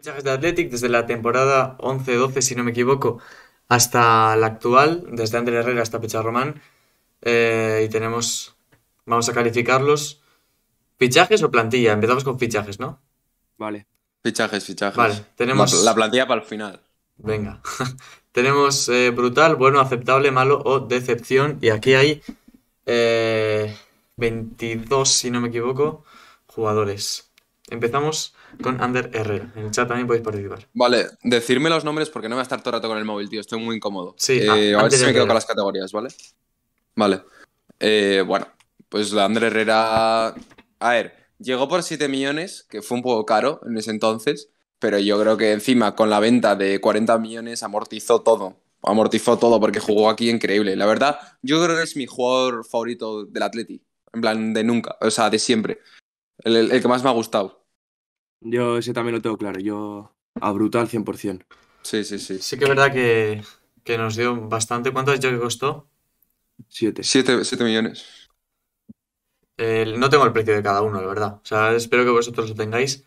fichajes de Athletic desde la temporada 11-12, si no me equivoco, hasta la actual, desde André Herrera hasta Pecharromán. Eh, y tenemos, vamos a calificarlos. ¿Fichajes o plantilla? Empezamos con fichajes, ¿no? Vale. Fichajes, fichajes. Vale, tenemos... La, plantilla para el final. Venga. tenemos eh, brutal, bueno, aceptable, malo o decepción. Y aquí hay eh, 22, si no me equivoco, jugadores. Empezamos con Ander Herrera. En el chat también podéis participar. Vale, decirme los nombres porque no voy a estar todo el rato con el móvil, tío. Estoy muy incómodo. Sí, eh, ah, a, ver si me quedo con las categorías, ¿vale? Vale. Eh, bueno, pues la Ander Herrera. A ver, llegó por 7 millones, que fue un poco caro en ese entonces. Pero yo creo que encima con la venta de 40 millones amortizó todo amortizó todo porque jugó aquí increíble. La verdad, yo creo que es mi jugador favorito del Atleti. En plan, de nunca, o sea, de siempre. el que más me ha gustado. Yo ese también lo tengo claro, yo a brutal 100%. Sí, sí, sí. Sí que es verdad que, que nos dio bastante. ¿Cuánto es yo que costó? Siete. Siete, millones. Eh, no tengo el precio de cada uno, la verdad. O sea, espero que vosotros lo tengáis.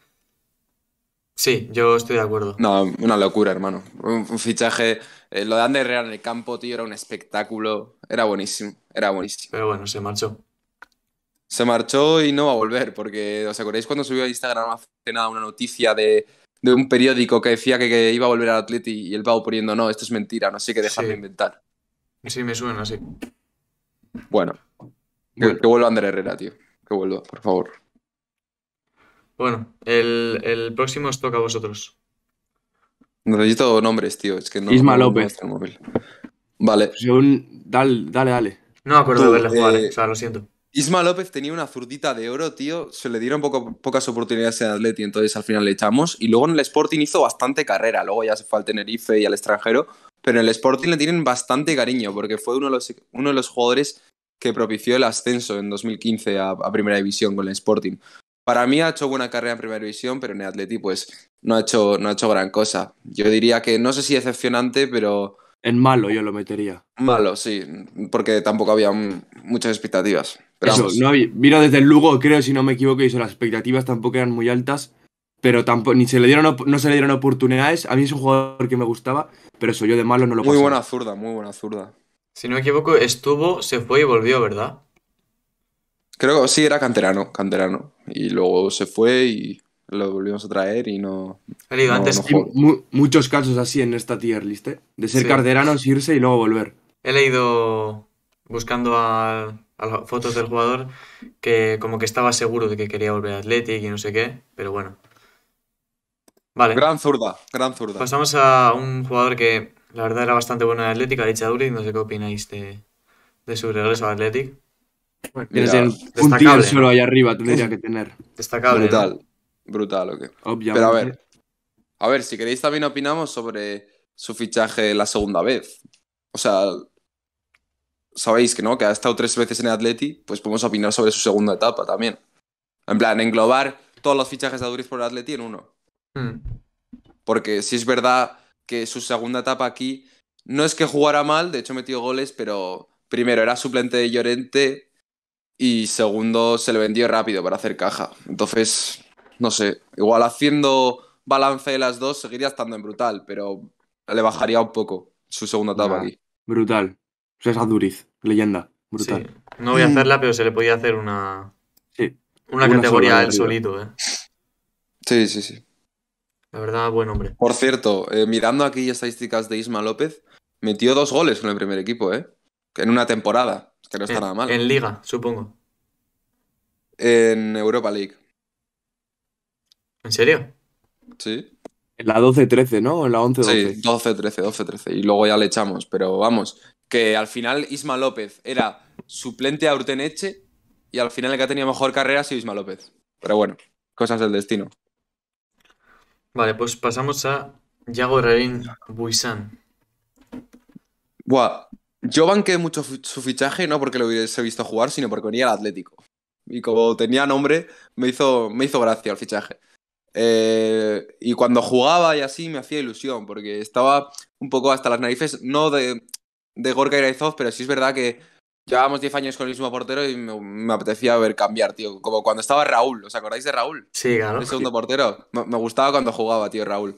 Sí, yo estoy de acuerdo. No, una locura, hermano. Un, fichaje. Eh, lo de Ander en el campo, tío, era un espectáculo. Era buenísimo, era buenísimo. Pero bueno, se marchó se marchó y no va a volver, porque ¿os acordáis cuando subió a Instagram hace nada una noticia de, un periódico que decía que, iba a volver al Atleti y el Pau poniendo, no, esto es mentira, no sé qué dejar inventar? Sí, me suena, así Bueno, Que, vuelva André Herrera, tío, que vuelva, por favor. Bueno, el, próximo os toca a vosotros. Necesito nombres, tío, es que no... Isma López. móvil. Vale. dale, dale, No acuerdo de verle jugar, eh, o sea, lo siento. Isma López tenía una zurdita de oro, tío. Se le dieron pocas oportunidades en Atleti, entonces al final le echamos. Y luego en el Sporting hizo bastante carrera. Luego ya se fue al Tenerife y al extranjero. Pero en el Sporting le tienen bastante cariño, porque fue uno de los, uno de los jugadores que propició el ascenso en 2015 a, Primera División con el Sporting. Para mí ha hecho buena carrera en Primera División, pero en el Atleti pues no ha hecho, no ha hecho gran cosa. Yo diría que no sé si decepcionante, pero... En malo yo lo metería. Malo, sí, porque tampoco había muchas expectativas. Eso, no vino desde el Lugo, creo, si no me equivoco, y las expectativas tampoco eran muy altas, pero tampoco, ni se le dieron, no se le dieron oportunidades. A mí es un jugador que me gustaba, pero eso, yo de malo no lo Muy buena zurda, muy buena zurda. Si no me equivoco, estuvo, se fue y volvió, ¿verdad? Creo que sí, era canterano, canterano. Y luego se fue y lo volvimos a traer y no. He leído antes. muchos casos así en esta tier list, ¿eh? De ser sí. irse y luego volver. He leído buscando a, las fotos del jugador que como que estaba seguro de que quería volver a Athletic y no sé qué, pero bueno. Vale. Gran zurda, gran zurda. Pasamos a un jugador que la verdad era bastante bueno en Athletic, a Duri. no sé qué opináis de, su regreso a Athletic. Bueno, un solo ahí arriba tendría que tener. Destacable. Brutal, brutal, ok. Obviamente. Pero a ver, a ver, si queréis también opinamos sobre su fichaje la segunda vez. O sea, sabéis que no, que ha estado tres veces en el Atleti, pues podemos opinar sobre su segunda etapa también. En plan, englobar todos los fichajes de Aduriz por Atleti en uno. Hmm. Porque si es verdad que su segunda etapa aquí no es que jugara mal, de hecho metió goles, pero primero era suplente de Llorente y segundo se le vendió rápido para hacer caja. Entonces, no sé, igual haciendo balance de las dos seguiría estando en brutal, pero le bajaría un poco su segunda etapa aquí. Brutal, pues es es Duriz, leyenda, brutal. No voy a mm. hacerla, pero se le podía hacer una, sí. una, categoría él solito, ¿eh? Sí, sí, sí. La verdad, buen hombre. Por cierto, eh, mirando aquí estadísticas de Isma López, metió dos goles con el primer equipo, ¿eh? En una temporada, que no está nada mal. En Liga, supongo. En Europa League. ¿En serio? Sí. En la 12-13, ¿no? En la 11-12. Sí, 12-13, 12-13. Y luego ya le echamos, pero vamos, que al final Isma López era suplente a Urteneche y al final el que ha tenido mejor carrera ha sido Isma López. Pero bueno, cosas del destino. Vale, pues pasamos a Yago Rain Buisan. Buah, yo banqué mucho su fichaje, no porque lo hubiese visto jugar, sino porque venía al Atlético. Y como tenía nombre, me hizo, me hizo gracia el fichaje. Eh, y cuando jugaba y así me hacía ilusión, porque estaba un poco hasta las narices, no de, de Gorka Iraizov, pero sí es verdad que llevábamos 10 años con el mismo portero y me, apetecía ver cambiar, tío. Como cuando estaba Raúl, ¿os acordáis de Raúl? Sí, claro. El segundo portero. Me, gustaba cuando jugaba, tío, Raúl.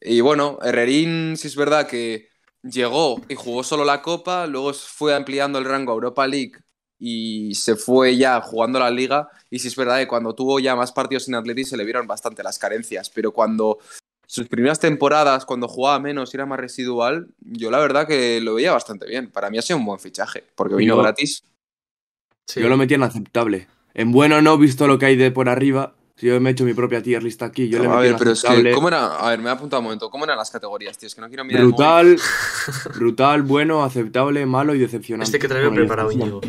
Y bueno, Herrerín sí es verdad que llegó y jugó solo la Copa, luego fue ampliando el rango a Europa League y se fue ya jugando la liga. Y sí es verdad que cuando tuvo ya más partidos en Atleti se le vieron bastante las carencias, pero cuando sus primeras temporadas, cuando jugaba menos y era más residual, yo la verdad que lo veía bastante bien. Para mí ha sido un buen fichaje, porque vino gratis. Yo lo metí en aceptable. En bueno no, visto lo que hay de por arriba, si yo me he hecho mi propia tier lista aquí, yo le metí A ver, pero es que, ¿cómo era? A ver, me he apuntado un momento. ¿Cómo eran las categorías, tío? Es que no quiero mirar. Brutal, brutal, bueno, aceptable, malo y decepcionante. Este que traigo preparado, Íñigo.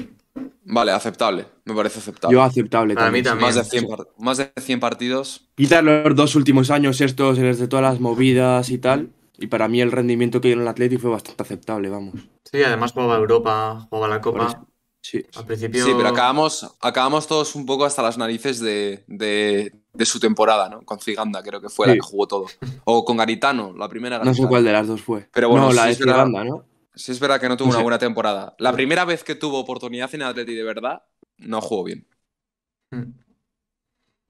Vale, aceptable. Me parece aceptable. Yo aceptable también. Para mí también. Más de 100, más de 100 partidos. Quizás los dos últimos años estos de todas las movidas y tal. Y para mí el rendimiento que dio en el Atlético fue bastante aceptable, vamos. Sí, además jugaba Europa, jugaba la Copa. Sí. Al principio... sí, pero acabamos, acabamos todos un poco hasta las narices de, su temporada, ¿no? Con Ciganda, creo que fue la que jugó todo. O con Garitano, la primera. Garitano. No sé cuál de las dos fue. Pero bueno, no, la de Ciganda, ¿no? Sí, es verdad que no tuvo una buena temporada. La primera vez que tuvo oportunidad en Atleti de verdad, no jugó bien. Hmm.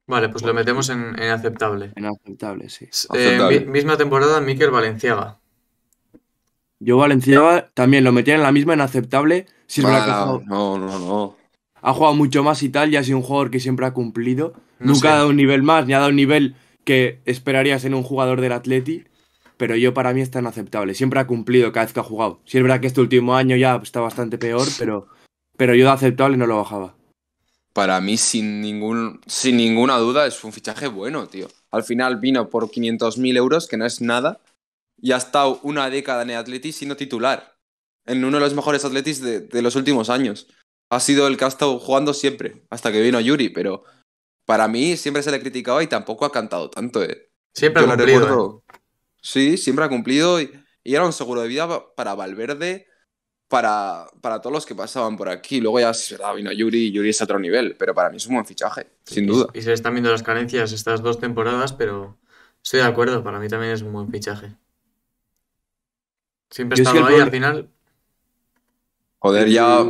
Vale, pues lo metemos en, aceptable. En aceptable, sí. Eh, misma temporada, Miquel Valenciaba. Yo Valenciaba también lo metía en la misma, en aceptable. Si no, no, no. ha jugado mucho más y tal, Ya ha sido un jugador que siempre ha cumplido. Nunca ha dado un nivel más, ni ha dado un nivel que esperarías en un jugador del Atleti pero yo para mí está tan aceptable. Siempre ha cumplido cada vez que ha jugado. Si es verdad que este último año ya está bastante peor, pero, pero yo de aceptable no lo bajaba. Para mí, sin, ningún, sin ninguna duda, es un fichaje bueno, tío. Al final vino por 500.000 euros, que no es nada, y ha estado una década en el Atletis siendo titular. En uno de los mejores Atletis de, los últimos años. Ha sido el que ha estado jugando siempre, hasta que vino Yuri, pero para mí siempre se le criticaba y tampoco ha cantado tanto, eh. Siempre ha cumplido. Recuerdo, eh. Sí, siempre ha cumplido y, era un seguro de vida para Valverde, para, para todos los que pasaban por aquí. Luego ya se vino Yuri y Yuri es a otro nivel, pero para mí es un buen fichaje, sin duda. Y se están viendo las carencias estas dos temporadas, pero estoy de acuerdo, para mí también es un buen fichaje. Siempre estaba estado ahí al final. Joder, ya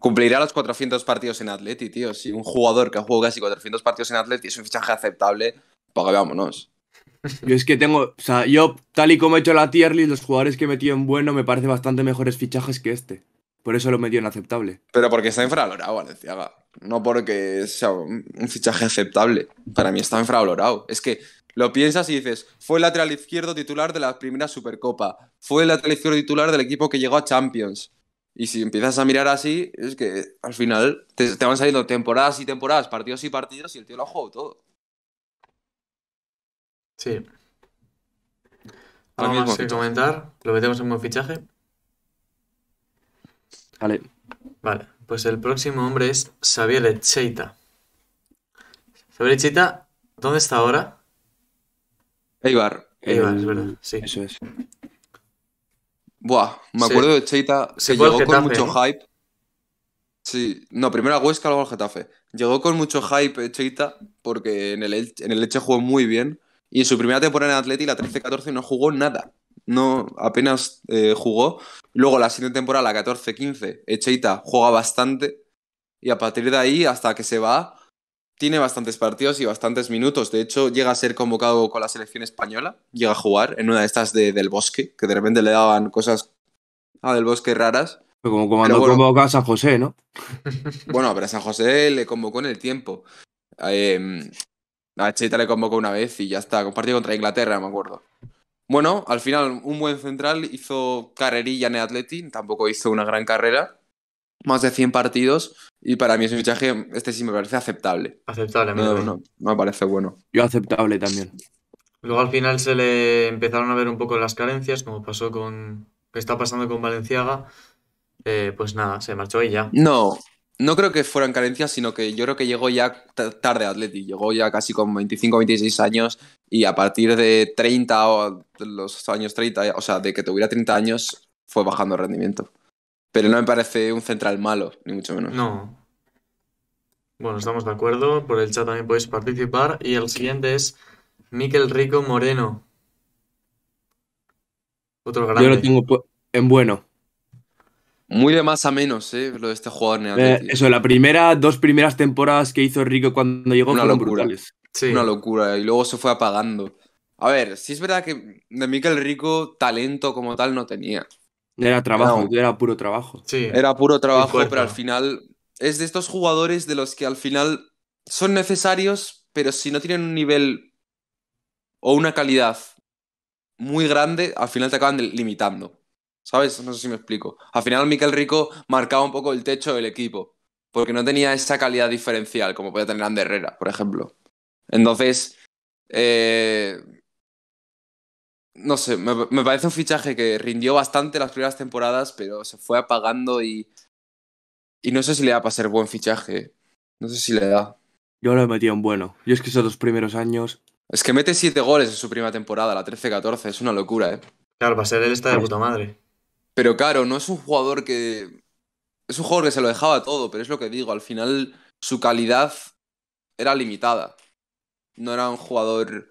cumplirá los 400 partidos en Atleti, tío. Si un jugador que ha jugado casi 400 partidos en Atleti es un fichaje aceptable, pues vámonos. Yo es que tengo, o sea, yo tal y como he hecho la tier list, los jugadores que he metido en bueno me parece bastante mejores fichajes que este. Por eso lo he metido en aceptable. Pero porque está infravalorado, Valenciaga. No porque sea un fichaje aceptable. Para mí está infravalorado. Es que lo piensas y dices, fue el lateral izquierdo titular de la primera Supercopa. Fue el lateral izquierdo titular del equipo que llegó a Champions. Y si empiezas a mirar así, es que al final te, te van saliendo temporadas y temporadas, partidos y partidos, y el tío lo ha jugado todo. Sí. Vamos mm. a comentar? ¿Lo metemos en buen fichaje? Vale. Vale, pues el próximo hombre es Xavier Echeita. Xavier Echeita, ¿dónde está ahora? Eibar. Eibar, es verdad, sí. Eso es. Buah, me acuerdo de Echeita Se llegó con mucho hype. Sí, no, primero a Huesca, luego al Getafe. Llegó con mucho hype Echeita porque en el, en el jugó muy bien y en su primera temporada en Atleti, la 13-14, no jugó nada. No, apenas eh, jugó. Luego la siguiente temporada, la 14-15, Echeita juega bastante. Y a partir de ahí, hasta que se va, tiene bastantes partidos y bastantes minutos. De hecho, llega a ser convocado con la selección española, llega a jugar en una de estas del bosque, que de repente le daban cosas a ah, del bosque raras. Como cuando bueno, a San José, ¿no? Bueno, pero a San José le convocó en el tiempo. Eh, a Cheita le convocó una vez y ya está. Compartido contra Inglaterra, me acuerdo. Bueno, al final, un buen central hizo carrerilla en el Atleti, tampoco hizo una gran carrera. Más de 100 partidos y para mí ese fichaje, este sí me parece aceptable. Aceptable, no, no, me parece bueno. Yo aceptable también. Luego al final se le empezaron a ver un poco las carencias, como pasó con. que está pasando con Valenciaga. Eh, pues nada, se marchó y ya. No, no creo que fueran carencias, sino que yo creo que llegó ya tarde Atleti, llegó ya casi con 25, 26 años y a partir de 30 o los años 30, o sea, de que tuviera 30 años, fue bajando el rendimiento. Pero no me parece un central malo, ni mucho menos. No. Bueno, estamos de acuerdo, por el chat también podéis participar y el siguiente es Miquel Rico Moreno. Otro grande. Yo lo tengo en bueno. Muy de más a menos, ¿eh? Lo de este jugador eh, eso, la primera, dos primeras temporadas que hizo Rico cuando llegó Una fueron locura. Una locura. Y luego se fue apagando. A ver, sí es verdad que de Miguel Rico talento como tal no tenía. Era trabajo, era puro trabajo. Sí. Era puro trabajo, pero al final es de estos jugadores de los que al final son necesarios, pero si no tienen un nivel o una calidad muy grande, al final te acaban limitando. ¿Sabes? No sé si me explico. Al final, Miquel Rico marcaba un poco el techo del equipo, porque no tenía esa calidad diferencial como podía tener Ander Herrera, por ejemplo. Entonces, eh, no sé, me, parece un fichaje que rindió bastante las primeras temporadas, pero se fue apagando y, y no sé si le da para ser buen fichaje. No sé si le da. Yo lo he metido en bueno. Yo es que esos dos primeros años. Es que mete siete goles en su primera temporada, la 13-14. Es una locura, ¿eh? Claro, va a ser él esta de puta madre. Pero claro, no es un jugador que. Es un jugador que se lo dejaba todo, pero es lo que digo, al final su calidad era limitada. No era un jugador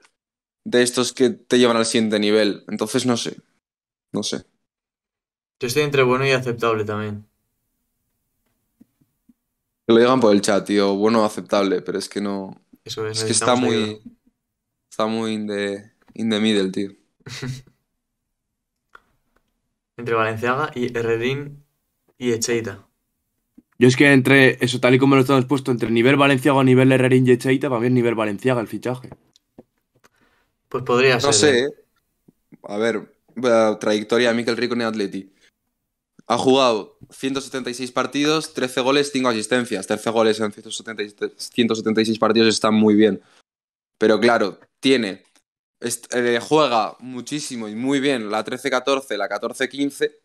de estos que te llevan al siguiente nivel. Entonces no sé. No sé. Yo estoy entre bueno y aceptable también. Que lo digan por el chat, tío. Bueno, aceptable, pero es que no. Eso es, es que está muy. Está muy in the, in the middle, tío. entre Valenciaga y Herrerín y Echeita. Yo es que entre eso, tal y como lo estamos puesto, entre nivel Valenciaga nivel Herrerín y Echeita, para mí nivel Valenciaga el fichaje. Pues podría ser. No sé. Eh. A ver, trayectoria de Miquel Rico en el Atleti. Ha jugado 176 partidos, 13 goles, 5 asistencias. 13 goles en 176, 176 partidos está muy bien. Pero claro, tiene eh, juega muchísimo y muy bien la 13-14, la 14-15,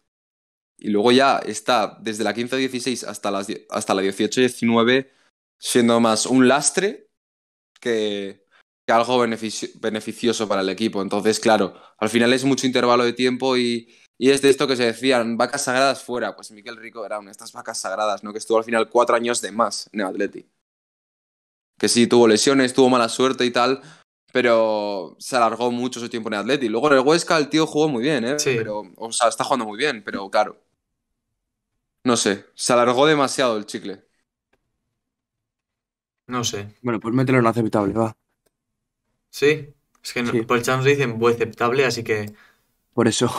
y luego ya está desde la 15-16 hasta, hasta la 18-19 siendo más un lastre que, algo beneficioso para el equipo. Entonces, claro, al final es mucho intervalo de tiempo y, es de esto que se decían, vacas sagradas fuera. Pues Miquel Rico era una de estas vacas sagradas, ¿no? Que estuvo al final cuatro años de más en el Atleti. Que sí, tuvo lesiones, tuvo mala suerte y tal, pero se alargó mucho su tiempo en el Atleti. Luego en el Huesca el tío jugó muy bien, ¿eh? Sí. Pero, o sea, está jugando muy bien, pero claro. No sé, se alargó demasiado el chicle. No sé. Bueno, pues mételo en aceptable, va. Sí, es que por el chance dicen buen aceptable, así que. Por eso.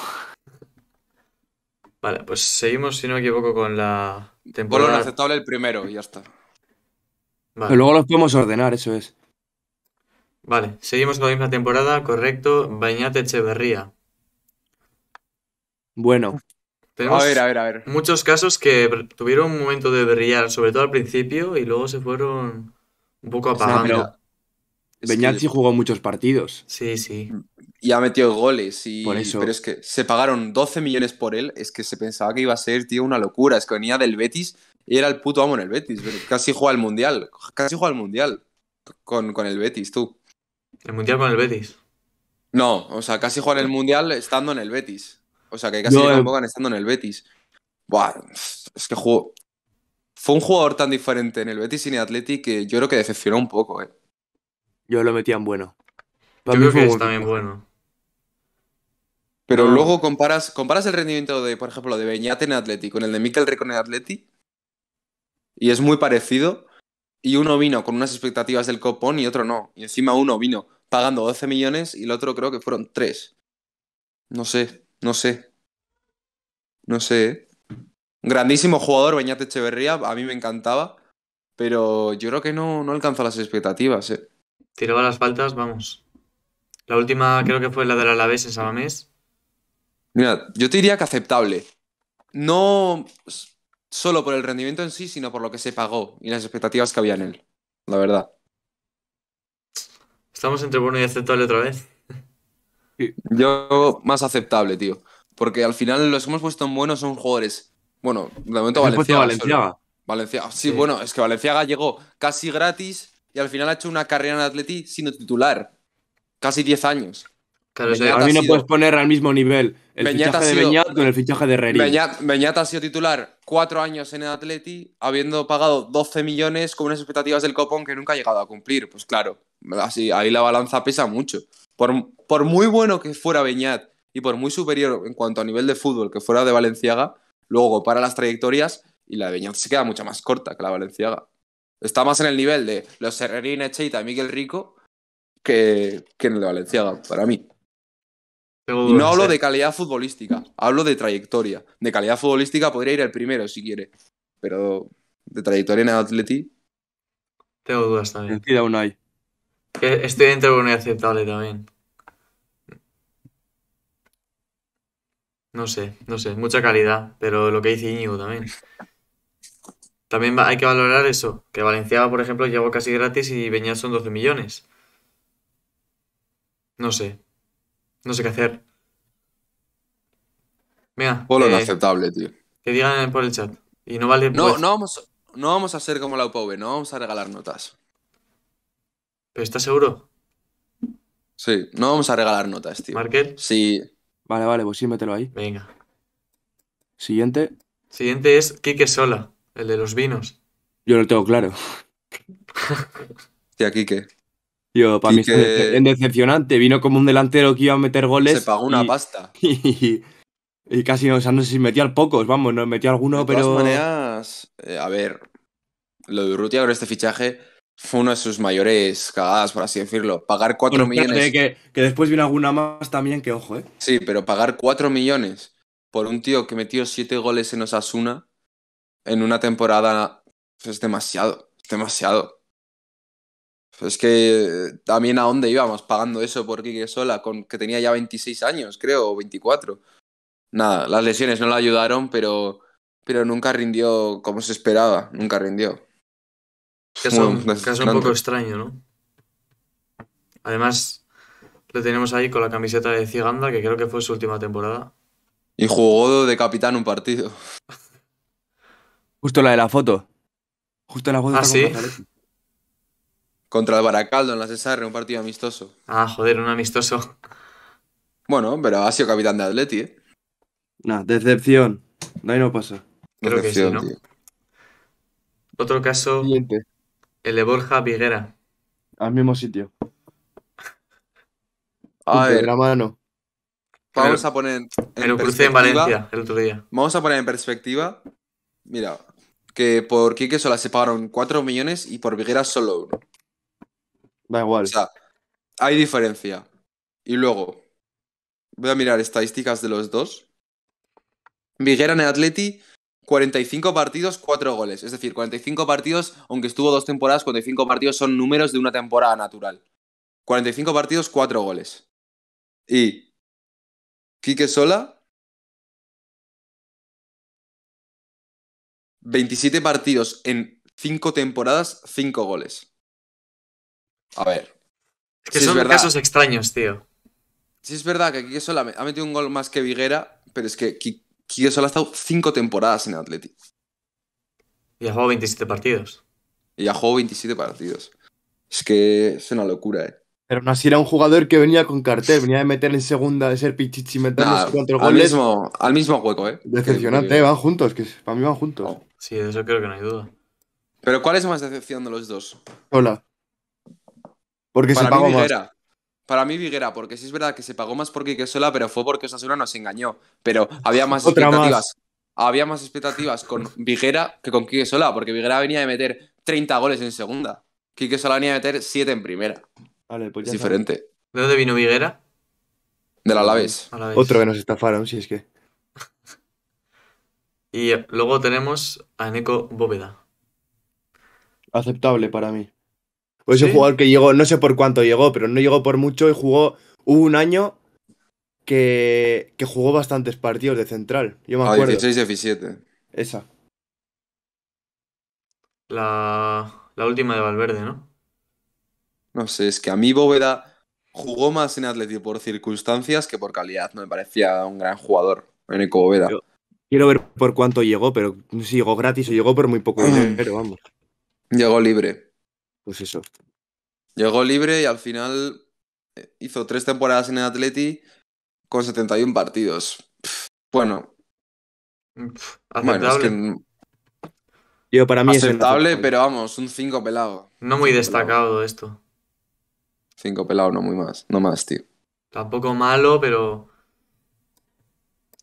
Vale, pues seguimos, si no me equivoco, con la temporada. lo aceptable el primero, y ya está. Pero luego los podemos ordenar, eso es. Vale, seguimos con la misma temporada, correcto. Bañate Echeverría. Bueno. Tenemos a ver, a ver, a ver. Muchos casos que tuvieron un momento de brillar, sobre todo al principio, y luego se fueron un poco apagando. O jugó muchos partidos. Sí, sí. Y ha metido goles. Y... Pero es que se pagaron 12 millones por él. Es que se pensaba que iba a ser, tío, una locura. Es que venía del Betis y era el puto amo en el Betis. casi juega al Mundial. Casi juega al Mundial con, con el Betis, tú. El Mundial con el Betis. No, o sea, casi juega en el Mundial estando en el Betis. O sea, que casi no, en estando en el Betis. Buah, es que jugó... Fue un jugador tan diferente en el Betis y en el Atleti que yo creo que decepcionó un poco, eh. Yo lo metían bueno. yo creo que es también bueno. Pero luego comparas, comparas el rendimiento de, por ejemplo, de Beñat en Atleti con el de Mikel Rico en el Atleti y es muy parecido. Y uno vino con unas expectativas del copón y otro no. Y encima uno vino pagando 12 millones y el otro creo que fueron 3. No sé, no sé. No sé. ¿eh? Grandísimo jugador, Beñat Echeverría, a mí me encantaba, pero yo creo que no, no alcanza las expectativas. Eh. Tiraba las faltas, vamos. La última creo que fue la del Alavés en Sabamés. Mira, yo te diría que aceptable. No solo por el rendimiento en sí, sino por lo que se pagó y las expectativas que había en él, la verdad. Estamos entre bueno y aceptable otra vez. Yo más aceptable, tío. Porque al final los que hemos puesto en buenos son jugadores. Bueno, de momento Valenciaga. Valenciaga. Ah, sí, bueno, es que Valenciaga llegó casi gratis y al final ha hecho una carrera en Atleti siendo titular. Casi 10 años a mí no puedes poner al mismo nivel el fichaje de Beñat con el fichaje de Herrerín. Beñat, ha sido titular cuatro años en el Atleti, habiendo pagado 12 millones con unas expectativas del Copón que nunca ha llegado a cumplir. Pues claro, así, ahí la balanza pesa mucho. Por, muy bueno que fuera Beñat y por muy superior en cuanto a nivel de fútbol que fuera de Valenciaga, luego para las trayectorias y la de Beñat se queda mucho más corta que la Valenciaga. Está más en el nivel de los Herrerín, Echeita y Miguel Rico que, que en el de Valenciaga, para mí y no hablo de calidad futbolística, hablo de trayectoria. De calidad futbolística podría ir el primero si quiere, pero de trayectoria en el Atleti. Tengo dudas también. Estoy dentro de un aceptable también. No sé, no sé, mucha calidad, pero lo que dice Íñigo también. También hay que valorar eso, que Valencia, por ejemplo, llegó casi gratis y Beñat son 12 millones. No sé, no sé qué hacer. Mira. Polo eh, inaceptable, tío. Que digan por el chat. Y no vale. No, pues- no, vamos, no vamos a ser como la UPV, no vamos a regalar notas. ¿Pero estás seguro? Sí, no vamos a regalar notas, tío. ¿Markel? Sí. Vale, vale, pues sí, mételo ahí. Venga. Siguiente. Siguiente es Kike Sola, el de los vinos. Yo lo tengo claro. Tía, Kike para mí es decepcionante. Vino como un delantero que iba a meter goles. Se pagó una pasta. Y, casi, o sea, no sé si metía al pocos, vamos, no metió alguno, pero. De todas eh, a ver, lo de Urrutia con este fichaje fue uno de sus mayores cagadas, por así decirlo. Pagar 4 millones. que, que, después vino alguna más también, que ojo, ¿eh? Sí, pero pagar 4 millones por un tío que metió 7 goles en Osasuna en una temporada pues, es demasiado, es demasiado. Es que eh, también a dónde íbamos pagando eso por Quique Sola, con, que tenía ya 26 años, creo, o 24. Nada, las lesiones no la ayudaron, pero, pero nunca rindió como se esperaba, nunca rindió. Caso, un poco extraño, ¿no? Además, lo tenemos ahí con la camiseta de Ciganda, que creo que fue su última temporada. Y jugó de capitán un partido. Justo la de la foto. Justo la foto. ¿Ah, sí? Contra el Baracaldo en la Cesarre, un partido amistoso. Ah, joder, un amistoso. Bueno, pero ha sido capitán de Atleti, ¿eh? Nah, decepción. No ahí no pasa. Creo que sí, ¿no? Otro caso, el de Borja Viguera. Al mismo sitio. A ver. mano. Vamos a poner. En, perspectiva el crucé en Valencia el otro día. Vamos a poner en perspectiva. Mira, que por Quique solo se pagaron 4 millones y por Viguera solo uno. Da igual. O sea, hay diferencia. Y luego, voy a mirar estadísticas de los dos. Viguera en Atleti, 45 partidos, 4 goles. Es decir, 45 partidos, aunque estuvo dos temporadas, 45 partidos son números de una temporada natural. 45 partidos, 4 goles. Y Quique Sola, 27 partidos en 5 temporadas, 5 goles. A ver. Es que son casos extraños, tío. Sí, es verdad que Kike Sola ha metido un gol más que Viguera, pero es que Kike Sola ha estado cinco temporadas en Atleti. Y ha jugado 27 partidos. Y ha jugado 27 partidos. Es que es una locura, ¿eh? Pero no, así era un jugador que venía con cartel, venía de meter en segunda, de ser pichichi, meter cuatro goles. Al mismo, al mismo hueco, ¿eh? Decepcionante, van juntos, que para mí van juntos. Sí, de eso creo que no hay duda. Pero ¿cuál es más decepción de los dos? Hola. Porque para se pagó mí Viguera, Para mí Viguera, porque sí es verdad que se pagó más por Quique Sola, pero fue porque Osasuna nos engañó. Pero había más expectativas. Había más expectativas con Viguera que con Quique Sola, porque Viguera venía de meter 30 goles en segunda. Quique Sola venía de meter 7 en primera. Pues es diferente. ¿De dónde vino Viguera? De la Laves. Otro que nos estafaron, si es que. y luego tenemos a Neko Bóveda. Aceptable para mí. Pues ese jugador que llegó, no sé por cuánto llegó, pero no llegó por mucho y jugó. un año que, jugó bastantes partidos de central. Yo me 16-17. Ah, Esa. La, última de Valverde, ¿no? No sé, es que a mí Bóveda jugó más en Atlético por circunstancias que por calidad. No me parecía un gran jugador, en Bóveda. quiero ver por cuánto llegó, pero si llegó gratis o llegó por muy poco dinero, vamos. Llegó libre pues eso. Llegó libre y al final eh, hizo tres temporadas en el Atleti con 71 partidos. Bueno. Aceptable. es Yo para mí aceptable, pero vamos, un 5 pelado. No muy destacado esto. 5 pelado, no muy más, no más, tío. Tampoco malo, pero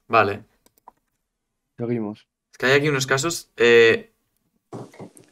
Vale. Seguimos. Es que hay aquí unos casos. Eh,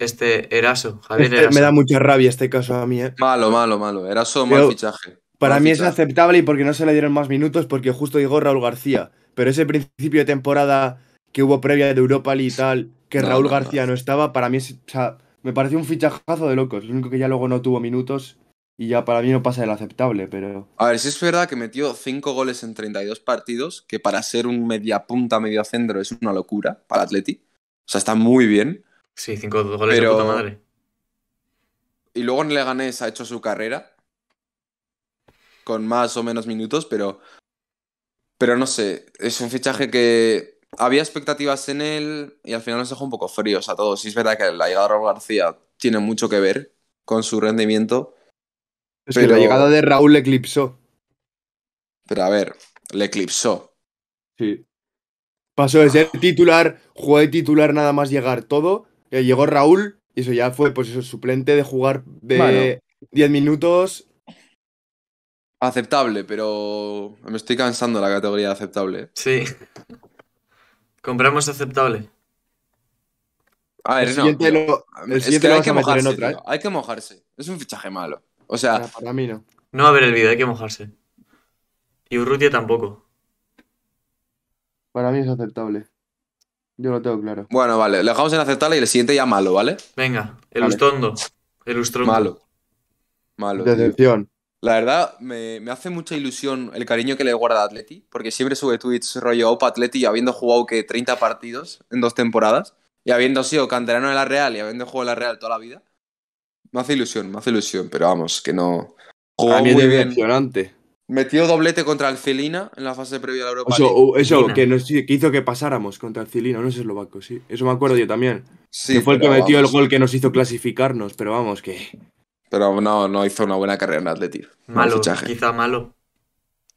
este Eraso, Javier este Eraso. me da mucha rabia este caso a mí, ¿eh? Malo, malo, malo. Eraso, mal fichaje. Para mí es aceptable y porque no se le dieron más minutos, porque justo llegó Raúl García. Pero ese principio de temporada que hubo previa de Europa y tal, que Raúl García no. estaba, para mí o sea, me pareció un fichajazo de locos. Lo único que ya luego no tuvo minutos y ya para mí no pasa del aceptable, pero... A ver, si es verdad que metió cinco goles en 32 partidos, que para ser un media punta, media centro es una locura para Atleti. O sea, está muy bien. Sí, cinco goles de puta madre. Y luego en Leganés ha hecho su carrera. Con más o menos minutos, pero. Pero no sé. Es un fichaje que. Había expectativas en él y al final nos dejó un poco fríos a todos. Y es verdad que la llegada de Raúl García tiene mucho que ver con su rendimiento. Es que la llegada de Raúl le eclipsó. Pero a ver, le eclipsó. Sí. Pasó de ser titular, de titular nada más llegar todo, llegó Raúl y eso ya fue, pues eso, suplente de jugar de 10 minutos. Aceptable, pero me estoy cansando la categoría de aceptable. Sí. Compramos aceptable. A ver, es que hay que mojarse. ¿eh? Hay que mojarse. Es un fichaje malo. O sea. mí no. No va a ver el vídeo, hay que mojarse. Y Urrutia tampoco. Para mí es aceptable. Yo lo tengo claro. Bueno, vale, lo dejamos en aceptarla y el siguiente ya malo, ¿vale? Venga, el Ustondo. El Malo. Malo. Decepción. La verdad, me, hace mucha ilusión el cariño que le guarda a Atleti, porque siempre sube tweets rollo Opa Atleti, habiendo jugado que 30 partidos en dos temporadas, y habiendo sido canterano de la Real y habiendo jugado en la Real toda la vida. Me hace ilusión, me hace ilusión, pero vamos, que no. Jugó muy bien. Metió doblete contra el en la fase previa a la Europa. Eso, uh, que, nos, hizo que pasáramos contra el no es eslovaco, sí. Eso me acuerdo yo también. Sí. fue el que metió el gol que nos hizo clasificarnos, pero vamos, que. Pero no, no hizo una buena carrera en Atleti. Malo, fichaje. quizá malo.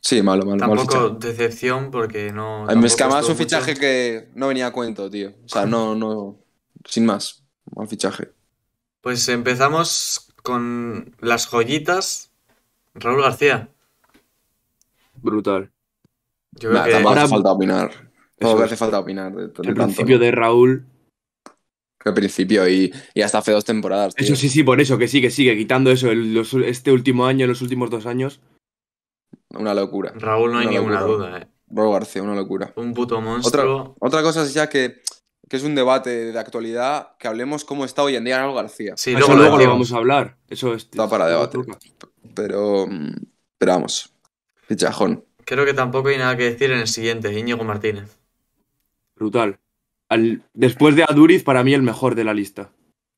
Sí, malo, malo. Tampoco decepción porque no. es que un fichaje que no venía a cuento, tío. O sea, no, no. Sin más. Mal fichaje. Pues empezamos con las joyitas. Raúl García brutal. Yo Tampoco hace falta opinar. Tampoco hace falta opinar. el principio de Raúl. El principio y, hasta hace dos temporadas. Eso sí, sí, por eso, que sí, que sigue, quitando eso, este último año, los últimos dos años. Una locura. Raúl, no hay ninguna duda, eh. Bro García, una locura. Un puto monstruo. Otra, cosa es ya que, es un debate de actualidad, que hablemos cómo está hoy en día Raúl García. Sí, luego, lo, vamos a hablar. Eso es, está para debate. Pero, mm, pero vamos. Fichajón. Creo que tampoco hay nada que decir en el siguiente, Íñigo Martínez. Brutal. después de Aduriz, para mí el mejor de la lista.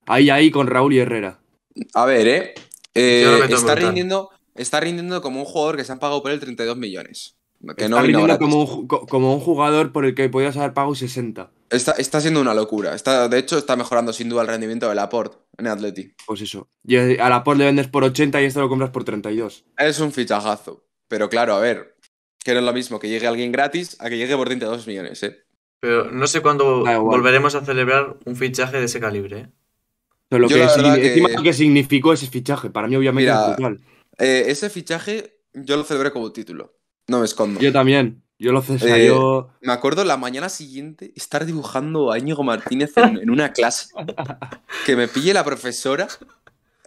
Ahí, ahí con Raúl y Herrera. A ver, ¿eh? eh está, rindiendo, está rindiendo como un jugador que se han pagado por el 32 millones. está rindiendo como un, jugador por el que podías haber pagado 60. Está, está siendo una locura. Está, de hecho, está mejorando sin duda el rendimiento del aport en Atleti. Pues eso. Y al aport le vendes por 80 y esto lo compras por 32. Es un fichajazo. Pero claro, a ver, que no es lo mismo que llegue alguien gratis a que llegue por 32 millones, ¿eh? Pero no sé cuándo volveremos a celebrar un fichaje de ese calibre. ¿eh? que, que... significó ese fichaje, para mí obviamente es brutal. Eh, ese fichaje yo lo celebré como título. No me escondo. Yo también. Yo lo celebré. Eh, me acuerdo la mañana siguiente estar dibujando a Íñigo Martínez en una clase. que me pille la profesora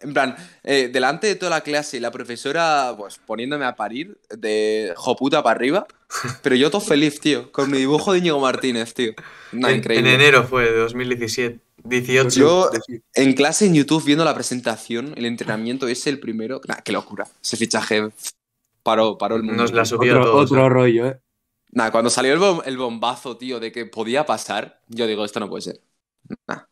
en plan, eh, delante de toda la clase, la profesora, pues poniéndome a parir de joputa para arriba, pero yo todo feliz, tío, con mi dibujo de Íñigo Martínez, tío. No, en, increíble. En enero fue, de 2017. 18. Pues yo en clase en YouTube viendo la presentación, el entrenamiento ese, el primero. Nah, qué locura. Ese fichaje paró, paró el mundo. Nos la subió otro, ¿eh? rollo, eh. Nah, cuando salió el, bombazo, tío, de que podía pasar, yo digo, esto no puede ser. Nah.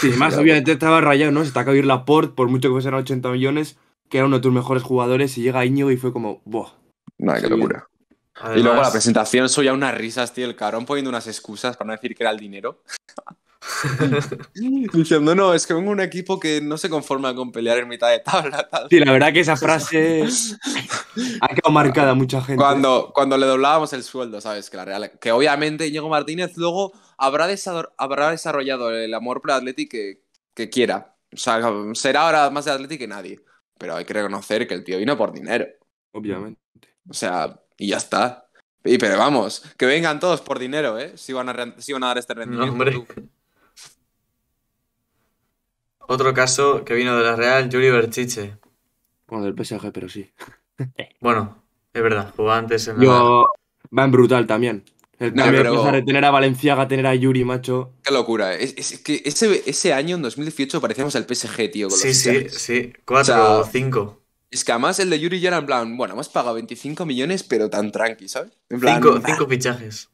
Sí, más obviamente estaba rayado, ¿no? Se te acaba de ir port por mucho que fuesen 80 millones, que era uno de tus mejores jugadores, y llega Íñigo y fue como, ¡buah! Nada, qué locura. y luego la presentación soy a unas risas, tío, el cabrón poniendo unas excusas para no decir que era el dinero. Diciendo, no, es que vengo un equipo que no se conforma con pelear en mitad de tabla. Sí, la verdad que esa frase ha quedado marcada a mucha gente. Cuando, cuando le doblábamos el sueldo, ¿sabes? Que, que obviamente Diego Martínez luego habrá, desarrollado el amor por Atleti que, que quiera. O sea, será ahora más de Atlético que nadie. Pero hay que reconocer que el tío vino por dinero. Obviamente. O sea, y ya está. Y pero vamos, que vengan todos por dinero, ¿eh? Si van a, dar este rendimiento. Otro caso que vino de la Real, Yuri Berchiche. Bueno, del PSG, pero sí. bueno, es verdad, jugó antes en la... Yo... en brutal también. El no, pero... tener a Valenciaga, tener a Yuri, macho. Qué locura. Es, es que ese, año, en 2018, parecíamos el PSG, tío. sí, sí, sí. Cuatro o, cinco. Es que además el de Yuri ya era en plan, bueno, hemos pagado 25 millones, pero tan tranqui, ¿sabes? En cinco, cinco fichajes.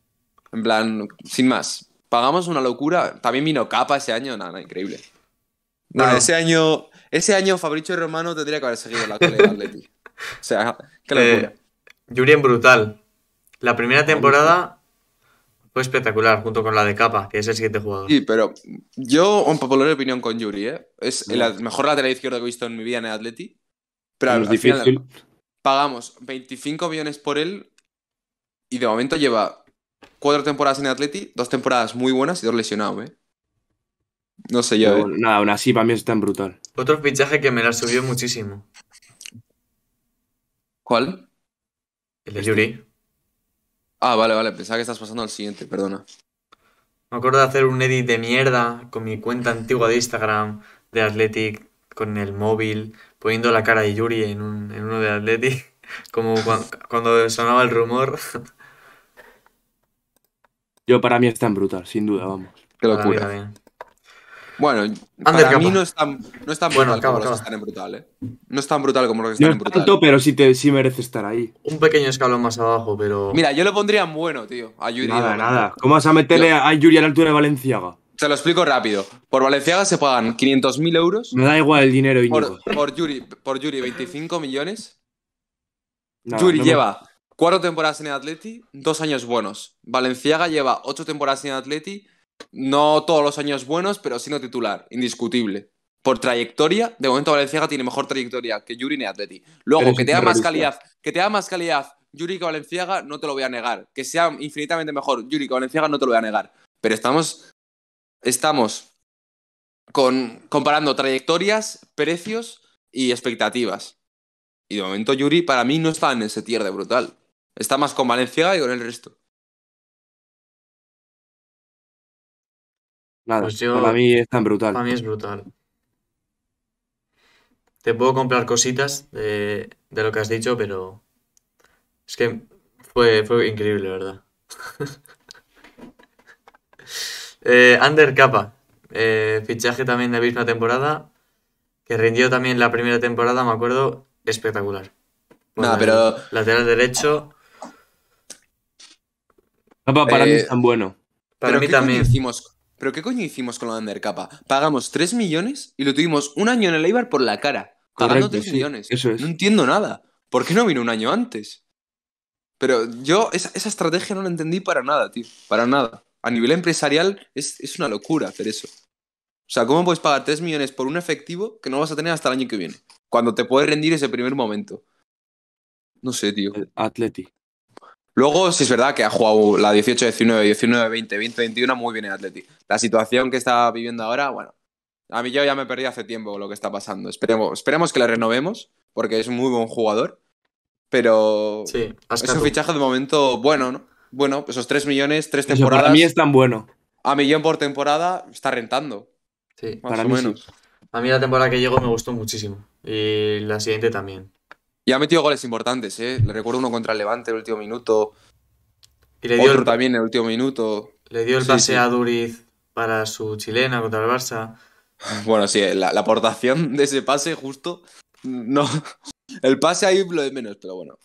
En plan, sin más. Pagamos una locura. También vino Capa ese año, nada, increíble ese año, ese año Fabricio Romano tendría que haber seguido la cola de Atleti. O sea, eh, brutal. La primera temporada fue espectacular, junto con la de Capa, que es el siguiente jugador. Sí, pero yo, un popular opinión con Yuri, ¿eh? Es el mejor lateral izquierdo que he visto en mi vida en Atleti. Pero al, final pagamos 25 millones por él y de momento lleva cuatro temporadas en el Atleti, dos temporadas muy buenas y dos lesionados, ¿eh? No sé yo. Nada, aún así para mí es tan brutal. Otro fichaje que me la subió muchísimo. ¿Cuál? El de Yuri. Este. Ah, vale, vale. Pensaba que estás pasando al siguiente, perdona. Me acuerdo de hacer un edit de mierda con mi cuenta antigua de Instagram de Athletic, con el móvil, poniendo la cara de Yuri en, uno de Athletic, como cuando, sonaba el rumor. Yo para mí es tan brutal, sin duda, vamos. Qué locura. Bueno, a para mí no es tan, brutal como los que están en brutal, ¿eh? No es tan brutal como los que están en brutal. Tanto, pero sí, sí merece estar ahí. Un pequeño escalón más abajo, pero. Mira, yo le pondría en bueno, tío. A Yuri. Nada, nada. ¿Cómo vas a meterle a Yuri a la altura de Valenciaga? Te lo explico rápido. Por Valenciaga se pagan 500.000 euros. Me da igual el dinero, Íñigo. Por, por, Yuri, 25 millones. Yuri lleva cuatro temporadas en el Atleti, dos años buenos. Valenciaga lleva ocho temporadas en el Atleti, no todos los años buenos, pero sino titular, indiscutible. Por trayectoria, de momento Valenciaga tiene mejor trayectoria que Yuri ni Atleti. Luego, que te da más calidad, que te da más calidad Yuri que Valenciaga, no te lo voy a negar. Que sea infinitamente mejor Yuri que Valenciaga, no te lo voy a negar. Pero estamos, estamos comparando trayectorias, precios y expectativas. Y de momento Yuri para mí no está en ese tier de brutal. Está más con Valenciaga y con el resto. Pues para mí es tan brutal. Para mí es brutal. Te puedo comprar cositas de, lo que has dicho, pero es que fue, fue increíble, ¿verdad? eh, Capa, eh, fichaje también de la misma temporada, que rindió también la primera temporada, me acuerdo, espectacular. pero... Lateral derecho. Capa para mí eh, es tan bueno. Para mí también. Hicimos ¿Pero qué coño hicimos con la capa Pagamos 3 millones y lo tuvimos un año en el Eibar por la cara. Pagando 3 millones. Eso es. No entiendo nada. ¿Por qué no vino un año antes? Pero yo esa, estrategia no la entendí para nada, tío. Para nada. A nivel empresarial es, una locura hacer eso. O sea, ¿cómo puedes pagar 3 millones por un efectivo que no vas a tener hasta el año que viene? Cuando te puedes rendir ese primer momento. No sé, tío. El eh, Atleti. Luego, si es verdad que ha jugado la 18, 19, 19, 20, 20, 21 muy bien en Atleti. La situación que está viviendo ahora, bueno, a mí yo ya me perdí hace tiempo lo que está pasando. Esperemos, esperemos que la renovemos, porque es un muy buen jugador. Pero sí, es un fichaje de momento bueno, ¿no? Bueno, pues esos 3 millones, 3 temporadas. a para mí es tan bueno. A millón por temporada está rentando. Sí, para menos. A mí la temporada que llegó me gustó muchísimo. Y la siguiente también. Y ha metido goles importantes, ¿eh? Le recuerdo uno contra el Levante el último minuto. Y le dio otro también en el último minuto. Le dio el pase a Duriz para su chilena contra el Barça. Bueno, sí, la, aportación de ese pase justo. No. El pase ahí lo de menos, pero bueno.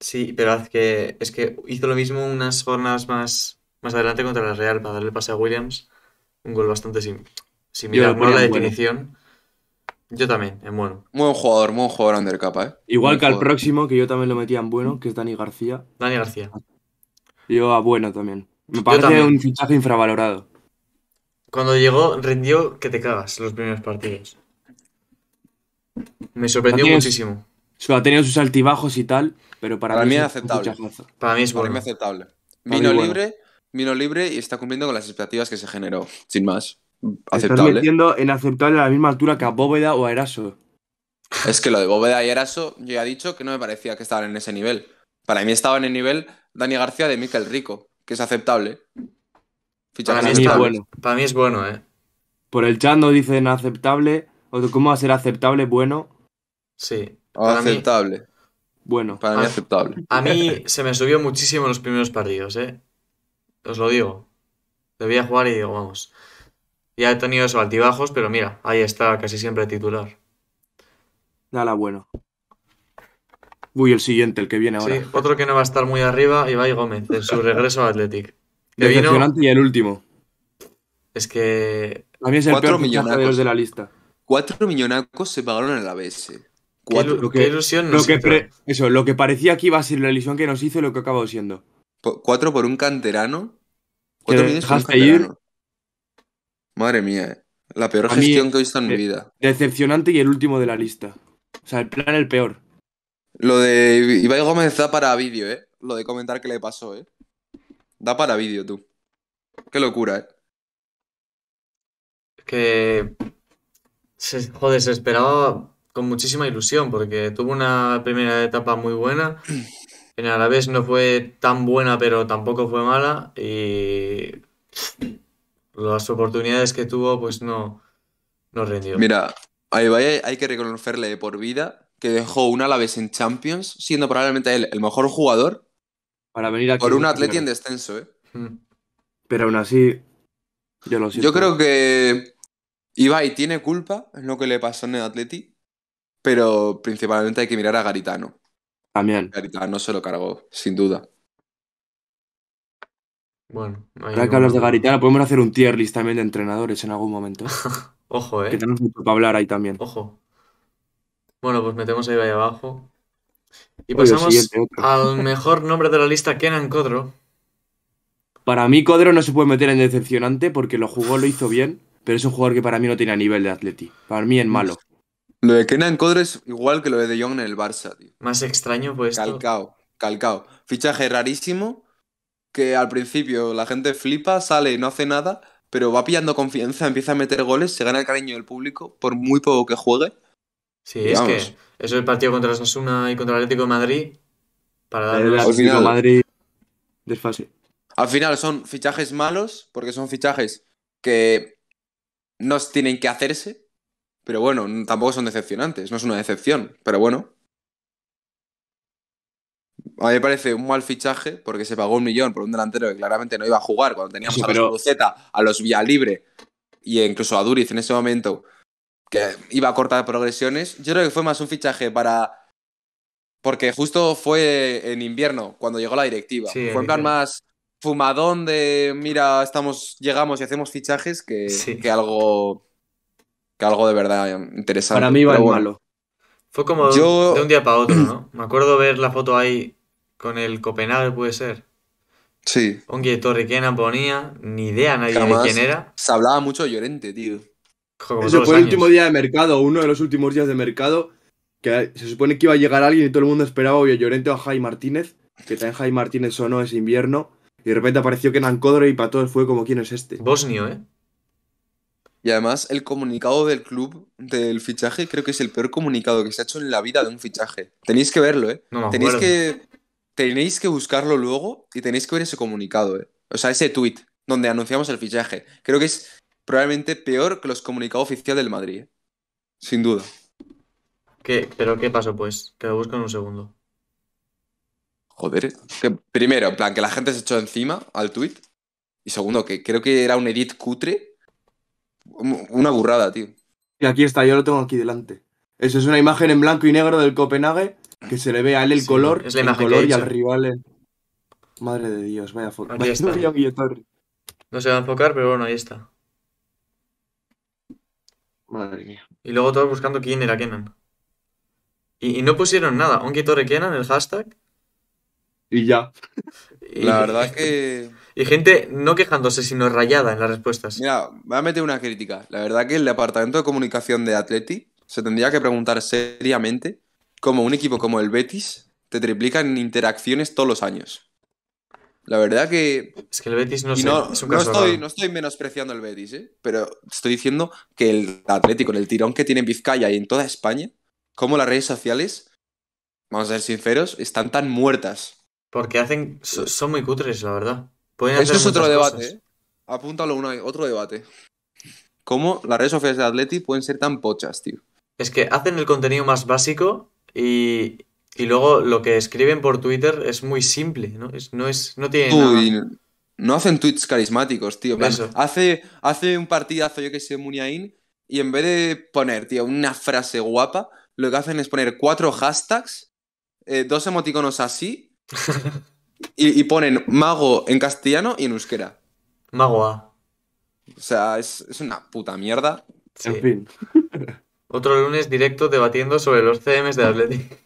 Sí, pero es que, es que hizo lo mismo unas jornadas más, más adelante contra la Real para darle el pase a Williams. Un gol bastante sim similar por la definición. Yo también, en bueno. Muy buen jugador, muy buen jugador undercapa, ¿eh? Igual que al próximo, que yo también lo metía en bueno, que es Dani García. Dani García. Yo a bueno también. Me parece un fichaje infravalorado. Cuando llegó, rindió que te cagas los primeros partidos. Me sorprendió muchísimo. ha tenido sus altibajos y tal, pero para, mí, es es aceptable. Para mí es bueno. Para mí aceptable. libre, vino libre y está cumpliendo con las expectativas que se generó, sin más aceptable. metiendo en aceptable a la misma altura que a Bóveda o a Eraso. Es que lo de Bóveda y Eraso, yo ya he dicho que no me parecía que estaban en ese nivel. Para mí estaba en el nivel Dani García de Miquel Rico, que es aceptable. Para mí es, bueno. Para mí es bueno, ¿eh? Por el chat no dicen aceptable. O ¿Cómo va a ser aceptable? Bueno. Sí. aceptable. Bueno. Para mí ah, aceptable. A mí se me subió muchísimo en los primeros partidos, ¿eh? Os lo digo. Debía jugar y digo, vamos. Ya he tenido esos altibajos, pero mira, ahí está casi siempre titular. Nada bueno. Uy, el siguiente, el que viene ahora. Sí, otro que no va a estar muy arriba, Ibai Gómez, en su regreso a Athletic. y el último. Es que. A mí es el peor millonacos de la lista. Cuatro millonacos se pagaron en la BS. Qué, ilusión Eso, lo que parecía que iba a ser la ilusión que nos hizo y lo que ha acabado siendo. cuatro por un canterano. Cuatro millones por un canterano. Madre mía, eh. la peor gestión que he visto en mi vida. Decepcionante y el último de la lista. O sea, el plan el peor. Lo de Ibai Gómez da para vídeo, ¿eh? Lo de comentar que le pasó, ¿eh? Da para vídeo, tú. Qué locura, ¿eh? Es que... Se, joder, se esperaba con muchísima ilusión porque tuvo una primera etapa muy buena. En vez no fue tan buena, pero tampoco fue mala. Y las oportunidades que tuvo, pues no, no rindió. Mira, a hay que reconocerle por vida que dejó un vez en Champions, siendo probablemente él el mejor jugador para venir por un Atleti en descenso, ¿eh? Hmm. Pero aún así, yo lo siento. Yo creo que Ibai tiene culpa en lo que le pasó en el Atleti, pero principalmente hay que mirar a Garitano. También. Garitano se lo cargó, sin duda. Bueno, ahora que hablas de Garitana, podemos hacer un tier list también de entrenadores en algún momento. Ojo, eh. Que tenemos mucho para hablar ahí también. Ojo. Bueno, pues metemos ahí, abajo. Y pasamos al mejor nombre de la lista, Kenan Codro. Para mí, Codro no se puede meter en decepcionante porque lo jugó, lo hizo bien, pero es un jugador que para mí no tiene nivel de atleti. Para mí, en malo. Lo de Kenan Codro es igual que lo de De Jong en el Barça, tío. Más extraño, pues. Calcao, calcao. Fichaje rarísimo, que al principio la gente flipa, sale y no hace nada, pero va pillando confianza, empieza a meter goles, se gana el cariño del público, por muy poco que juegue. Sí, es que eso es el partido contra el Osasuna y contra el Atlético de Madrid. Para darle Al final son fichajes malos, porque son fichajes que no tienen que hacerse, pero bueno, tampoco son decepcionantes, no es una decepción, pero bueno, a mí me parece un mal fichaje porque se pagó un millón por un delantero que claramente no iba a jugar cuando teníamos a los vía a los y incluso a Duriz en ese momento que iba a cortar progresiones. Yo creo que fue más un fichaje para. Porque justo fue en invierno cuando llegó la directiva. fue en plan más fumadón de mira, estamos, llegamos y hacemos fichajes que, que algo. Que algo de verdad interesante. Para mí va el malo. Fue como de un día para otro, ¿no? Me acuerdo ver la foto ahí con el Copenhague, puede ser. Sí. que Torrequena ponía, ni idea nadie de quién era. Se hablaba mucho de Llorente, tío. Eso fue el último día de mercado, uno de los últimos días de mercado, que se supone que iba a llegar alguien y todo el mundo esperaba o a Llorente o a Martínez, que en Jaime Martínez sonó ese invierno, y de repente apareció que Codre y para todos fue como, ¿quién es este? Bosnio, ¿eh? Y además el comunicado del club del fichaje creo que es el peor comunicado que se ha hecho en la vida de un fichaje. Tenéis que verlo, ¿eh? No, Tenéis que tenéis que buscarlo luego y tenéis que ver ese comunicado, ¿eh? o sea, ese tweet donde anunciamos el fichaje. Creo que es probablemente peor que los comunicados oficiales del Madrid, eh. sin duda. ¿Qué? ¿Pero qué pasó pues? Que lo busco en un segundo. Joder. Eh. primero, en plan, que la gente se echó encima al tweet. Y segundo, que creo que era un edit cutre. Una burrada, tío. Y aquí está, yo lo tengo aquí delante. Eso es una imagen en blanco y negro del Copenhague que se le vea a él el color, el color y al rival Madre de Dios, vaya foto. No se va a enfocar, pero bueno, ahí está. Madre mía. Y luego todos buscando quién era Kenan. Y, no pusieron nada. Aunque Torre Kenan, el hashtag. Y ya. la verdad que. Y gente no quejándose, sino rayada en las respuestas. Mira, voy a meter una crítica. La verdad que el departamento de comunicación de Atleti se tendría que preguntar seriamente como un equipo como el Betis te triplican interacciones todos los años. La verdad que. Es que el Betis no, es un no estoy, no estoy menospreciando el Betis, ¿eh? pero estoy diciendo que el Atlético, en el tirón que tiene en Vizcaya y en toda España, como las redes sociales, vamos a ser sinceros, están tan muertas. Porque hacen. son muy cutres, la verdad. Eso es otro debate, ¿eh? Apúntalo uno otro debate. ¿Cómo las redes sociales de Atlético pueden ser tan pochas, tío? Es que hacen el contenido más básico y, luego lo que escriben por Twitter es muy simple, ¿no? Es, no, es, no tiene No hacen tweets carismáticos, tío. hace, hace un partidazo, yo que sé, Muniain, y en vez de poner, tío, una frase guapa, lo que hacen es poner cuatro hashtags, eh, dos emoticonos así, y, ponen mago en castellano y en euskera. Mago A. O sea, es, una puta mierda. En fin. Otro lunes directo debatiendo sobre los CMs de Atleti.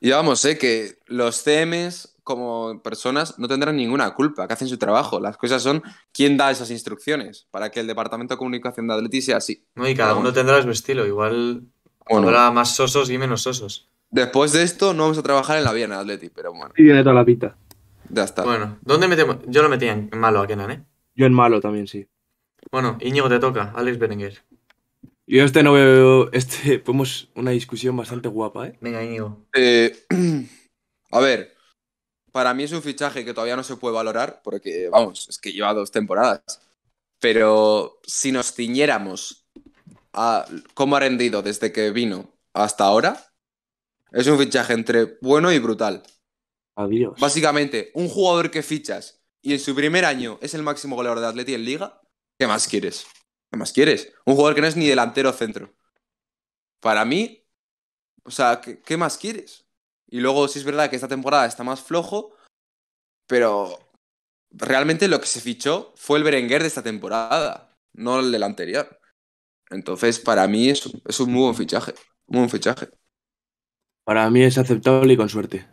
Y vamos, sé que los CMs como personas no tendrán ninguna culpa, que hacen su trabajo. Las cosas son quién da esas instrucciones para que el Departamento de Comunicación de Atleti sea así. No, y cada uno tendrá su estilo. Igual bueno. habrá más sosos y menos sosos. Después de esto no vamos a trabajar en la en Atleti, pero bueno. Y viene toda la pita. Ya está. Bueno, ¿dónde metemos? Yo lo metí en malo a Kenan, ¿eh? Yo en malo también, sí. Bueno, Íñigo te toca, Alex Berenguer. Yo este no veo. Este, podemos una discusión bastante guapa, ¿eh? Venga, amigo eh, a ver, para mí es un fichaje que todavía no se puede valorar, porque, vamos, es que lleva dos temporadas. Pero si nos ciñéramos a cómo ha rendido desde que vino hasta ahora, es un fichaje entre bueno y brutal. Adiós. Básicamente, un jugador que fichas y en su primer año es el máximo goleador de Atleti en Liga, ¿qué más quieres? ¿Qué más quieres? Un jugador que no es ni delantero centro. Para mí, o sea, ¿qué, más quieres? Y luego sí es verdad que esta temporada está más flojo, pero realmente lo que se fichó fue el Berenguer de esta temporada, no el del anterior. Entonces, para mí es, es un muy buen fichaje. Muy buen fichaje. Para mí es aceptable y con suerte.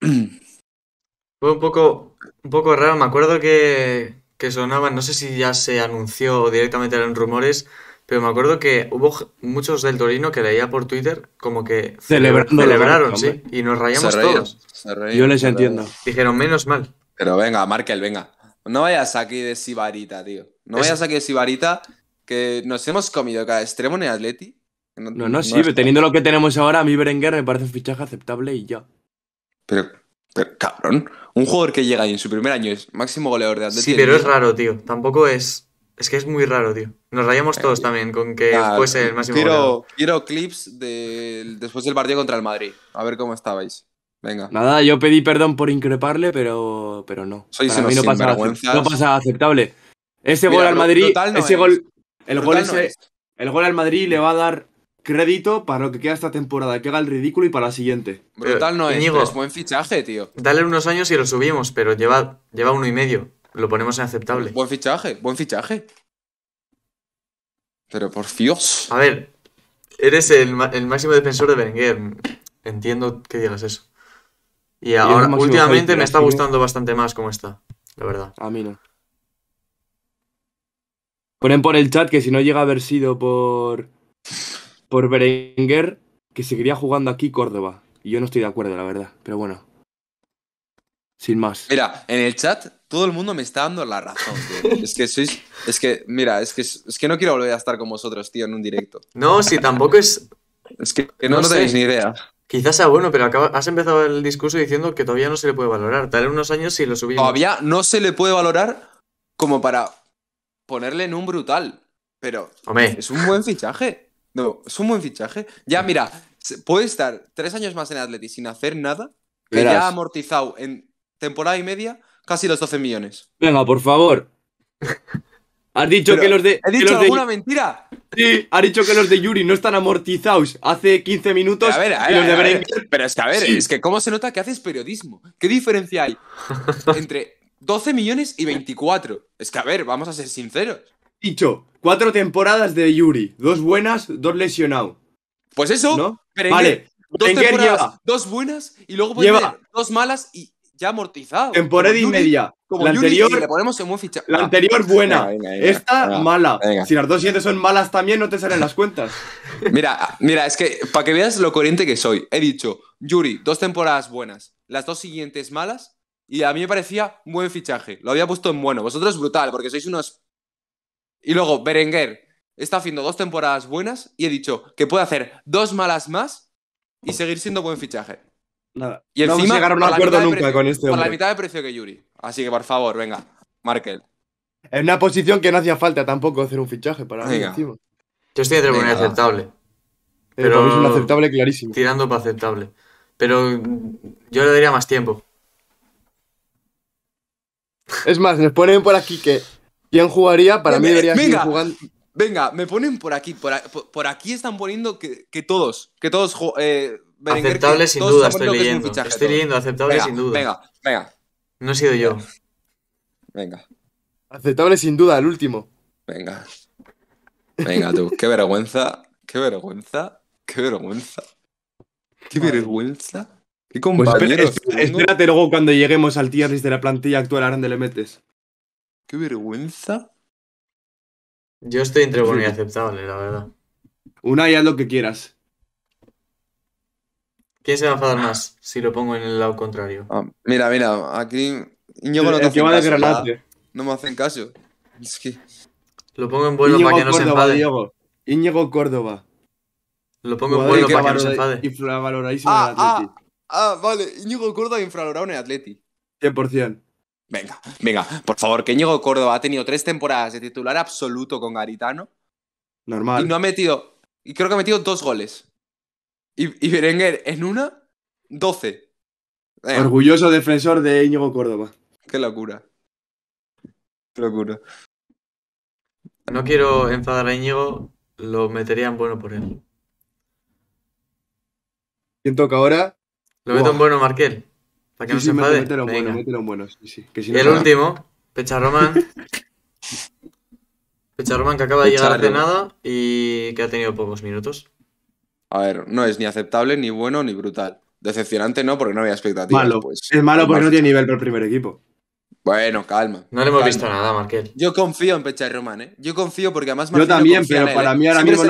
Fue un poco, un poco raro. Me acuerdo que, que sonaban, no sé si ya se anunció directamente eran rumores, pero me acuerdo que hubo muchos del Torino que leía por Twitter como que celebraron, sí, y nos rayamos todos. Yo les entiendo. Dijeron, menos mal. Pero venga, Markel, venga. No vayas aquí de Sibarita, tío. No vayas aquí de Sibarita, que nos hemos comido cada extremo en el Atleti. No, no, sí, teniendo lo que tenemos ahora, a mí Berenguer me parece un fichaje aceptable y ya. Pero pero, cabrón, un jugador que llega ahí en su primer año es máximo goleador de antes Sí, pero es raro, tío. Tampoco es. Es que es muy raro, tío. Nos rayamos eh, todos también con que fuese el máximo quiero, goleador. Quiero clips después del partido contra el Madrid. A ver cómo estabais. Venga. Nada, yo pedí perdón por increparle, pero, pero no. soy mí no pasa, aceptable. Ese gol al Madrid. ese gol. el gol al Madrid le va a dar crédito para lo que queda esta temporada, que haga el ridículo y para la siguiente. Brutal no es, buen fichaje, tío. Dale unos años y lo subimos, pero lleva, lleva uno y medio. Lo ponemos en aceptable. Buen fichaje, buen fichaje. Pero por Dios. A ver, eres el, máximo defensor de Berenguer. Entiendo que digas eso. Y, ahora, últimamente me está gustando bastante más como está, la verdad. A mí no. Ponen por el chat que si no llega a haber sido por por Berenguer que seguiría jugando aquí Córdoba. Y yo no estoy de acuerdo, la verdad. Pero bueno. Sin más. Mira, en el chat todo el mundo me está dando la razón, es que sois. Es que, mira, es que, es que no quiero volver a estar con vosotros, tío, en un directo. No, si tampoco es. Es que, no, tenéis ni idea. Quizás sea bueno, pero has empezado el discurso diciendo que todavía no se le puede valorar. Tal unos años si lo subimos. Todavía no se le puede valorar como para ponerle en un brutal. Pero es un buen fichaje es un buen fichaje. Ya, mira, puede estar tres años más en Atleti sin hacer nada, que ya ha amortizado en temporada y media casi los 12 millones. Venga, por favor. Has dicho que los de. ¿He dicho alguna mentira? Sí, ha dicho que los de Yuri no están amortizados hace 15 minutos. A ver, a Pero es que, a ver, es que ¿cómo se nota que haces periodismo? ¿Qué diferencia hay entre 12 millones y 24? Es que, a ver, vamos a ser sinceros dicho, cuatro temporadas de Yuri, dos buenas, dos lesionado. Pues eso, ¿no? vale. Dos dos buenas y luego lleva. dos malas y ya amortizado. Temporada y media. Como la Yuri, anterior, ponemos buen La anterior buena, esta mala. Si las dos siguientes son malas también, no te salen las cuentas. mira, mira, es que para que veas lo corriente que soy, he dicho, Yuri, dos temporadas buenas, las dos siguientes malas, y a mí me parecía buen fichaje. Lo había puesto en bueno. Vosotros brutal, porque sois unos y luego, Berenguer está haciendo dos temporadas buenas y he dicho que puede hacer dos malas más y seguir siendo buen fichaje. Nada. Y encima, no llegaron a un acuerdo nunca con este hombre. Por la mitad de precio que Yuri. Así que, por favor, venga, Markel. En una posición que no hacía falta tampoco hacer un fichaje para nada. Yo estoy entre muy aceptable. Pero, eh, pero es un aceptable clarísimo. Tirando para aceptable. Pero yo le daría más tiempo. Es más, nos ponen por aquí que ¿Quién jugaría? Para mí debería venga, jugando. Venga, me ponen por aquí. Por, aquí están poniendo que, todos. Que todos. Eh, aceptable sin duda, estoy leyendo. estoy leyendo, aceptable sin duda. Venga, venga. No he sido yo. Venga. Aceptable sin duda, el último. Venga. Venga tú, qué vergüenza. Qué vergüenza. Qué vergüenza. Qué vergüenza. Qué pues espérate, luego cuando lleguemos al tier list de la plantilla actual, ¿a donde le metes? Qué vergüenza. Yo estoy entre bueno y aceptable, la verdad. Una y haz lo que quieras. ¿Quién se va a enfadar más si lo pongo en el lado contrario? Ah, mira, mira, aquí Iñigo no te hace caso. No me hacen caso. Es que... Lo pongo en vuelo para que no se enfade. Íñigo Córdoba. Lo pongo en vuelo para que no se enfade. Infravaloradísimo ah, en Atleti. Ah, ah, vale. Íñigo Córdoba infravalorado en el Atleti. 100%. Venga, venga, por favor, que Íñigo Córdoba ha tenido tres temporadas de titular absoluto con Garitano. Normal. Y no ha metido, y creo que ha metido dos goles. Y, Berenguer en una, doce. Orgulloso defensor de Íñigo Córdoba. Qué locura. Qué locura. No quiero enfadar a Íñigo, lo meterían bueno por él. ¿Quién toca ahora? Lo meto en bueno Marquel. Para que no se Que y el último, Pecharroman. Pecharroman que acaba de llegar de nada y que ha tenido pocos minutos. A ver, no es ni aceptable, ni bueno, ni brutal. Decepcionante no, porque no había expectativas. Malo. Pues. es malo porque no tiene nivel para el primer equipo. Bueno, calma. No le hemos visto nada, Marquel. Yo confío en Pecha y ¿eh? Yo confío porque además marqués Yo también, pero ¿eh? para mí ahora mismo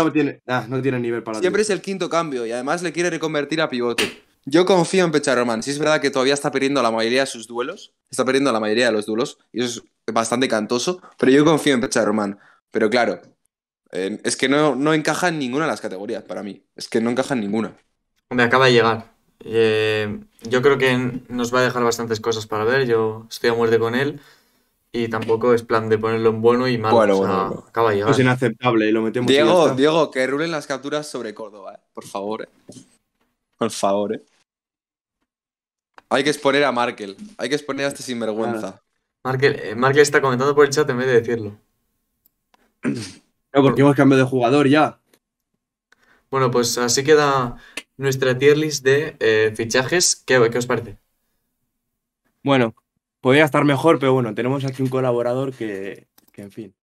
ah, no, tiene, nivel para Siempre es el quinto cambio y además le quiere reconvertir a pivote. Yo confío en Pecha Román. si es verdad que todavía está perdiendo la mayoría de sus duelos. Está perdiendo la mayoría de los duelos. Y eso es bastante cantoso. Pero yo confío en Pecha Román. Pero claro, es que no, no encaja en ninguna de las categorías para mí. Es que no encaja en ninguna. Me acaba de llegar. Eh, yo creo que nos va a dejar bastantes cosas para ver. Yo estoy a muerte con él. Y tampoco es plan de ponerlo en bueno y malo. Bueno, Acaba de llegar. Es inaceptable. Lo metemos Diego, Diego, que rulen las capturas sobre Córdoba, eh, por favor. Eh. Por favor, eh. Hay que exponer a Markel. Hay que exponer a este sinvergüenza. Eh, Markel, está comentando por el chat en vez de decirlo. No, porque hemos cambiado de jugador ya. Bueno, pues así queda nuestra tier list de eh, fichajes. ¿Qué, os parece? Bueno, podría estar mejor, pero bueno, tenemos aquí un colaborador que, que en fin.